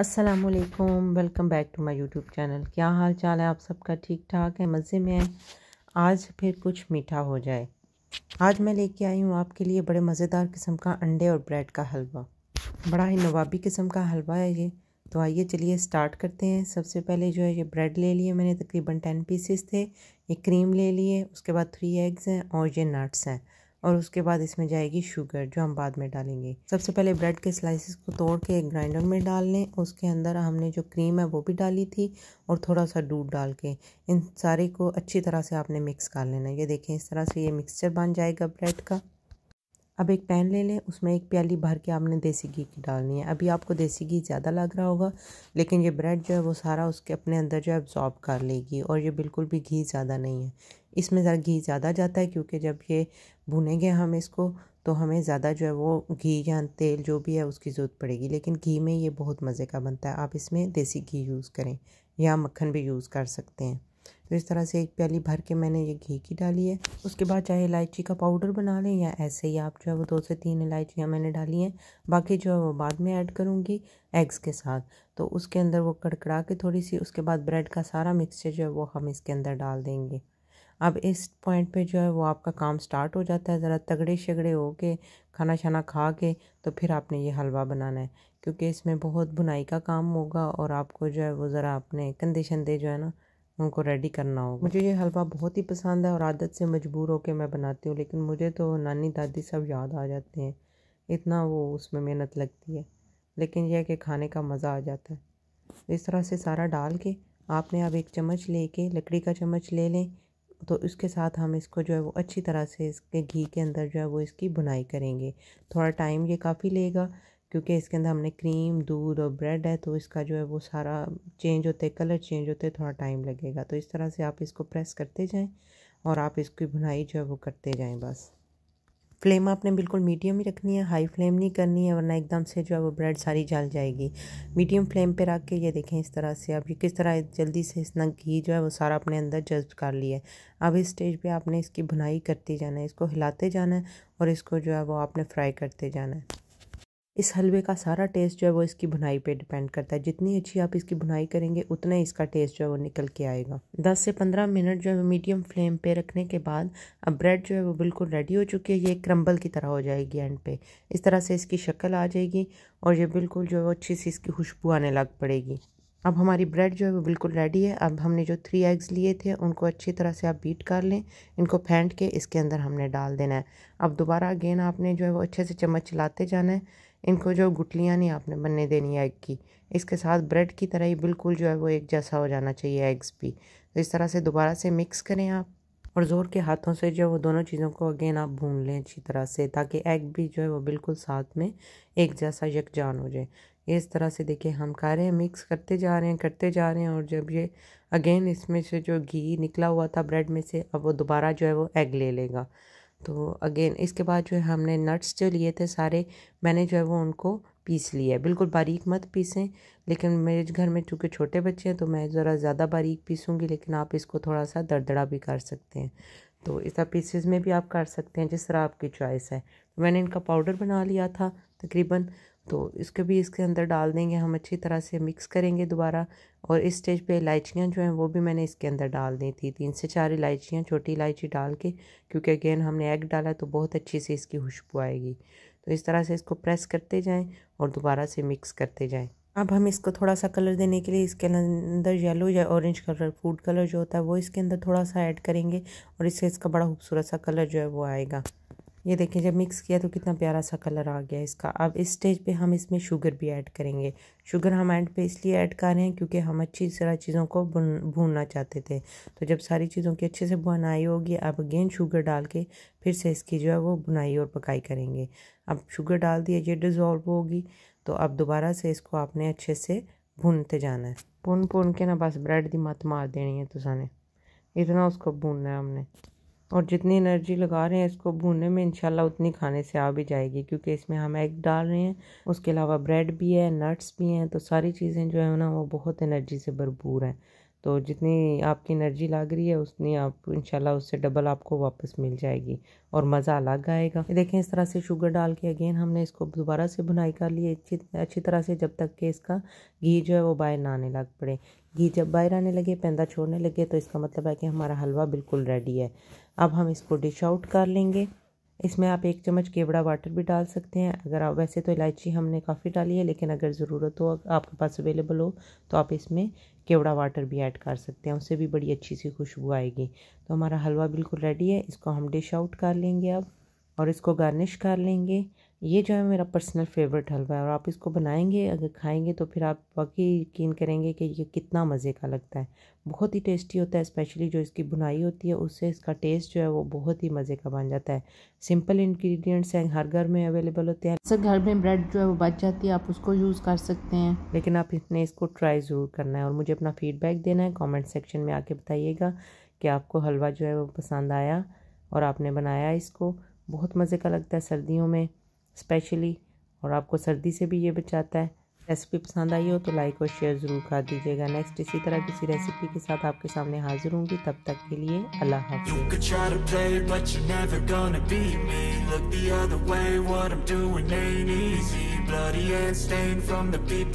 असलकुम welcome back to my YouTube channel क्या हाल चाल है आप सबका ठीक ठाक है मज़े में है आज फिर कुछ मीठा हो जाए आज मैं लेके आई हूँ आपके लिए बड़े मज़ेदार किस्म का अंडे और ब्रेड का हलवा बड़ा ही नवाबी किस्म का हलवा है ये तो आइए चलिए स्टार्ट करते हैं सबसे पहले जो है ये ब्रेड ले लिए मैंने तकरीबन टेन पीसेस थे ये क्रीम ले लिए उसके बाद थ्री एग्स हैं और ये नट्स हैं और उसके बाद इसमें जाएगी शुगर जो हम बाद में डालेंगे सबसे पहले ब्रेड के स्लाइसिस को तोड़ के एक ग्राइंडर में डाल लें उसके अंदर हमने जो क्रीम है वो भी डाली थी और थोड़ा सा दूध डाल के इन सारे को अच्छी तरह से आपने मिक्स कर लेना ये देखें इस तरह से ये मिक्सचर बन जाएगा ब्रेड का अब एक पैन ले लें उसमें एक प्याली भर के आपने देसी घी की डालनी है अभी आपको देसी घी ज़्यादा लग रहा होगा लेकिन ये ब्रेड जो है वो सारा उसके अपने अंदर जो है एब्जॉर्ब कर लेगी और ये बिल्कुल भी घी ज़्यादा नहीं है इसमें ज़रा घी ज़्यादा जाता है क्योंकि जब ये भुनेंगे हम इसको तो हमें ज़्यादा जो है वो घी या तेल जो भी है उसकी ज़रूरत पड़ेगी लेकिन घी में ये बहुत मज़े का बनता है आप इसमें देसी घी यूज़ करें या मक्खन भी यूज़ कर सकते हैं तो इस तरह से एक प्याली भर के मैंने ये घी की डाली है उसके बाद चाहे इलायची का पाउडर बना लें या ऐसे ही आप जो है वो दो से तीन इलायचियाँ मैंने डाली हैं बाकी जो है वो बाद में ऐड करूँगी एग्स के साथ तो उसके अंदर वो कड़कड़ा के थोड़ी सी उसके बाद ब्रेड का सारा मिक्सचर जो है वो हम इसके अंदर डाल देंगे अब इस पॉइंट पे जो है वो आपका काम स्टार्ट हो जाता है ज़रा तगड़े शगड़े हो के खाना छाना खा के तो फिर आपने ये हलवा बनाना है क्योंकि इसमें बहुत बुनाई का काम होगा और आपको जो है वो ज़रा अपने कंधे शंदे जो है ना उनको रेडी करना होगा मुझे ये हलवा बहुत ही पसंद है और आदत से मजबूर होकर मैं बनाती हूँ लेकिन मुझे तो नानी दादी सब याद आ जाते हैं इतना वो उसमें मेहनत लगती है लेकिन यह कि खाने का मज़ा आ जाता है तो इस तरह से सारा डाल के आपने आप एक चम्मच लेके लकड़ी का चम्मच ले लें तो उसके साथ हम इसको जो है वो अच्छी तरह से इसके घी के अंदर जो है वो इसकी बुनाई करेंगे थोड़ा टाइम ये काफ़ी लेगा क्योंकि इसके अंदर हमने क्रीम दूध और ब्रेड है तो इसका जो है वो सारा चेंज होते कलर चेंज होते थोड़ा टाइम लगेगा तो इस तरह से आप इसको प्रेस करते जाएं और आप इसकी भुनाई जो है वो करते जाएं बस फ्लेम आपने बिल्कुल मीडियम ही रखनी है हाई फ्लेम नहीं करनी है वरना एकदम से जो है वो ब्रेड सारी जल जाएगी मीडियम फ्लेम पे रख के ये देखें इस तरह से आप ये किस तरह जल्दी से इसना घी जो है वो सारा अपने अंदर जज्ब कर लिया है अब इस स्टेज पे आपने इसकी भुनाई करते जाना है इसको हिलाते जाना है और इसको जो है वो आपने फ्राई करते जाना है इस हलवे का सारा टेस्ट जो है वो इसकी बुनाई पे डिपेंड करता है जितनी अच्छी आप इसकी बुनाई करेंगे उतना ही इसका टेस्ट जो है वो निकल के आएगा 10 से 15 मिनट जो है मीडियम फ्लेम पे रखने के बाद अब ब्रेड जो है वो बिल्कुल रेडी हो चुकी है ये क्रम्बल की तरह हो जाएगी एंड पे इस तरह से इसकी शक्ल आ जाएगी और ये बिल्कुल जो है वो अच्छी सी इसकी खुशबू आने लग पड़ेगी अब हमारी ब्रेड जो है वो बिल्कुल रेडी है अब हमने जो थ्री एग्स लिए थे उनको अच्छी तरह से आप बीट कर लें इनको फेंट के इसके अंदर हमने डाल देना है अब दोबारा अगेन आपने जो है वो अच्छे से चम्मच चलाते जाना है इनको जो गुटलियाँ नहीं आपने बनने देनी है एग की इसके साथ ब्रेड की तरह ही बिल्कुल जो है वो एक जैसा हो जाना चाहिए एग्स भी तो इस तरह से दोबारा से मिक्स करें आप और ज़ोर के हाथों से जो वो दोनों चीज़ों को अगेन आप भून लें अच्छी तरह से ताकि एग भी जो है वो बिल्कुल साथ में एक जैसा यकजान हो जाए इस तरह से देखिए हम खा रहे हैं मिक्स करते जा रहे हैं करते जा रहे हैं और जब ये अगेन इसमें से जो घी निकला हुआ था ब्रेड में से अब वो दोबारा जो है वो एग ले लेगा तो अगेन इसके बाद जो है हमने नट्स जो लिए थे सारे मैंने जो है वो उनको पीस लिया है बिल्कुल बारीक मत पीसें लेकिन मेरे घर में चूँकि छोटे बच्चे हैं तो मैं ज़रा ज़्यादा बारीक पीसूँगी लेकिन आप इसको थोड़ा सा दरदड़ा भी कर सकते हैं तो इस तरह पीसेस में भी आप कर सकते हैं जिस तरह आपकी चॉइस है तो मैंने इनका पाउडर बना लिया था तकरीबन तो इसको भी इसके अंदर डाल देंगे हम अच्छी तरह से मिक्स करेंगे दोबारा और इस स्टेज पे इलायचियाँ जो हैं वो भी मैंने इसके अंदर डाल दी थी तीन से चार इलायचियाँ छोटी इलायची डाल के क्योंकि अगेन हमने एग डाला तो बहुत अच्छी से इसकी खुशबू आएगी तो इस तरह से इसको प्रेस करते जाएँ और दोबारा से मिक्स करते जाएँ अब हम इसको थोड़ा सा कलर देने के लिए इसके अंदर येलो या ऑरेंज कलर फूड कलर जो होता है वो इसके अंदर थोड़ा सा ऐड करेंगे और इससे इसका बड़ा खूबसूरत सा कलर जो है वो आएगा ये देखें जब मिक्स किया तो कितना प्यारा सा कलर आ गया इसका अब इस स्टेज पे हम इसमें शुगर भी ऐड करेंगे शुगर हम एंड पे इसलिए ऐड कर रहे हैं क्योंकि हम अच्छी तरह चीज़ों को भुन भूनना चाहते थे तो जब सारी चीज़ों की अच्छे से बुनाई होगी अब अगेन शुगर डाल के फिर से इसकी जो है वो बुनाई और पकाई करेंगे अब शुगर डाल दिया ये डिज़ोल्व होगी तो अब दोबारा से इसको आपने अच्छे से भूनते जाना है भून भून के ना बस ब्रेड की मत मार देनी है तो सने इतना उसको भूनना है हमने और जितनी एनर्जी लगा रहे हैं इसको भूनने में इंशाल्लाह उतनी खाने से आ भी जाएगी क्योंकि इसमें हम एग डाल रहे हैं उसके अलावा ब्रेड भी है नट्स भी हैं तो सारी चीज़ें जो है ना वो बहुत एनर्जी से भरपूर हैं तो जितनी आपकी एनर्जी लग रही है उतनी आप इंशाल्लाह उससे डबल आपको वापस मिल जाएगी और मज़ा अलग आएगा देखें इस तरह से शुगर डाल के अगेन हमने इसको दोबारा से बुनाई कर ली अच्छी अच्छी तरह से जब तक कि इसका घी जो है वो बाहर ना आने लग पड़े घी जब बाहर आने लगे पैंदा छोड़ने लगे तो इसका मतलब है कि हमारा हलवा बिल्कुल रेडी है अब हम इसको डिश आउट कर लेंगे इसमें आप एक चम्मच केवड़ा वाटर भी डाल सकते हैं अगर आप वैसे तो इलायची हमने काफ़ी डाली है लेकिन अगर ज़रूरत हो आपके पास अवेलेबल हो तो आप इसमें केवड़ा वाटर भी ऐड कर सकते हैं उससे भी बड़ी अच्छी सी खुशबू आएगी तो हमारा हलवा बिल्कुल रेडी है इसको हम डिश आउट कर लेंगे अब और इसको गार्निश कर लेंगे ये जो है मेरा पर्सनल फेवरेट हलवा है और आप इसको बनाएंगे अगर खाएंगे तो फिर आप वाकई यकीन करेंगे कि ये कितना मज़े का लगता है बहुत ही टेस्टी होता है स्पेशली जो इसकी बुनाई होती है उससे इसका टेस्ट जो है वो बहुत ही मज़े का बन जाता है सिंपल इंग्रेडिएंट्स हैं हर घर में अवेलेबल होते हैं सर घर में ब्रेड जो है वो बच जाती है आप उसको यूज़ कर सकते हैं लेकिन आप इसने इसको ट्राई ज़रूर करना है और मुझे अपना फीडबैक देना है कॉमेंट सेक्शन में आके बताइएगा कि आपको हलवा जो है वो पसंद आया और आपने बनाया इसको बहुत मज़े का लगता है सर्दियों में स्पेशली और आपको सर्दी से भी ये बचाता है रेसिपी पसंद आई हो तो लाइक और शेयर ज़रूर कर दीजिएगा नेक्स्ट इसी तरह किसी रेसिपी के साथ आपके सामने हाजिर होंगी तब तक के लिए अल्लाह हाफिज़